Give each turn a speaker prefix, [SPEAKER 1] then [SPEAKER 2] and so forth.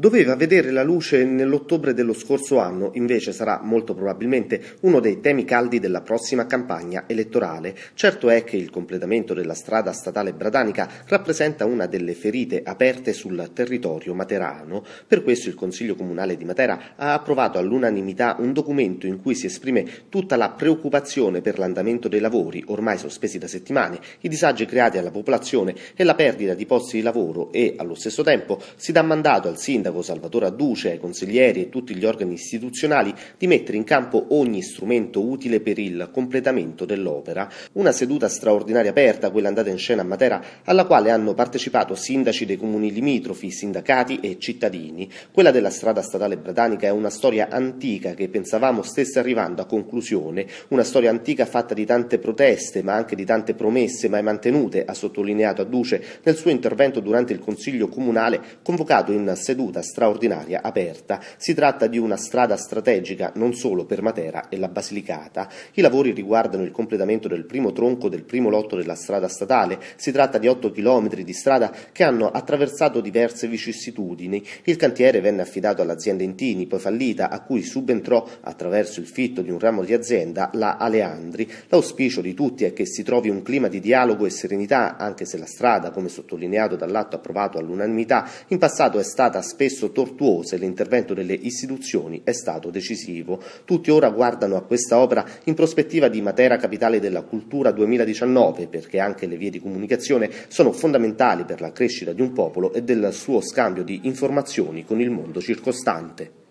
[SPEAKER 1] Doveva vedere la luce nell'ottobre dello scorso anno, invece sarà molto probabilmente uno dei temi caldi della prossima campagna elettorale. Certo è che il completamento della strada statale bradanica rappresenta una delle ferite aperte sul territorio materano. Per questo il Consiglio Comunale di Matera ha approvato all'unanimità un documento in cui si esprime tutta la preoccupazione per l'andamento dei lavori, ormai sospesi da settimane, i disagi creati alla popolazione e la perdita di posti di lavoro e, allo stesso tempo, si dà mandato al sindaco sindaco Salvatore Adduce, ai consiglieri e tutti gli organi istituzionali di mettere in campo ogni strumento utile per il completamento dell'opera. Una seduta straordinaria aperta, quella andata in scena a Matera, alla quale hanno partecipato sindaci dei comuni limitrofi, sindacati e cittadini. Quella della strada statale bradanica è una storia antica che pensavamo stesse arrivando a conclusione, una storia antica fatta di tante proteste ma anche di tante promesse mai mantenute, ha sottolineato Adduce nel suo intervento durante il Consiglio Comunale convocato in seduta vita straordinaria aperta. Si tratta di una strada strategica non solo per Matera e la Basilicata. I lavori riguardano il completamento del primo tronco del primo lotto della strada statale. Si tratta di 8 chilometri di strada che hanno attraversato diverse vicissitudini. Il cantiere venne affidato all'azienda Intini, poi fallita, a cui subentrò attraverso il fitto di un ramo di azienda la Aleandri. L'auspicio di tutti è che si trovi un clima di dialogo e serenità, anche se la strada, come sottolineato dall'atto approvato all'unanimità, in passato è stata spesso spesso tortuose l'intervento delle istituzioni è stato decisivo. Tutti ora guardano a questa opera in prospettiva di Matera Capitale della Cultura 2019 perché anche le vie di comunicazione sono fondamentali per la crescita di un popolo e del suo scambio di informazioni con il mondo circostante.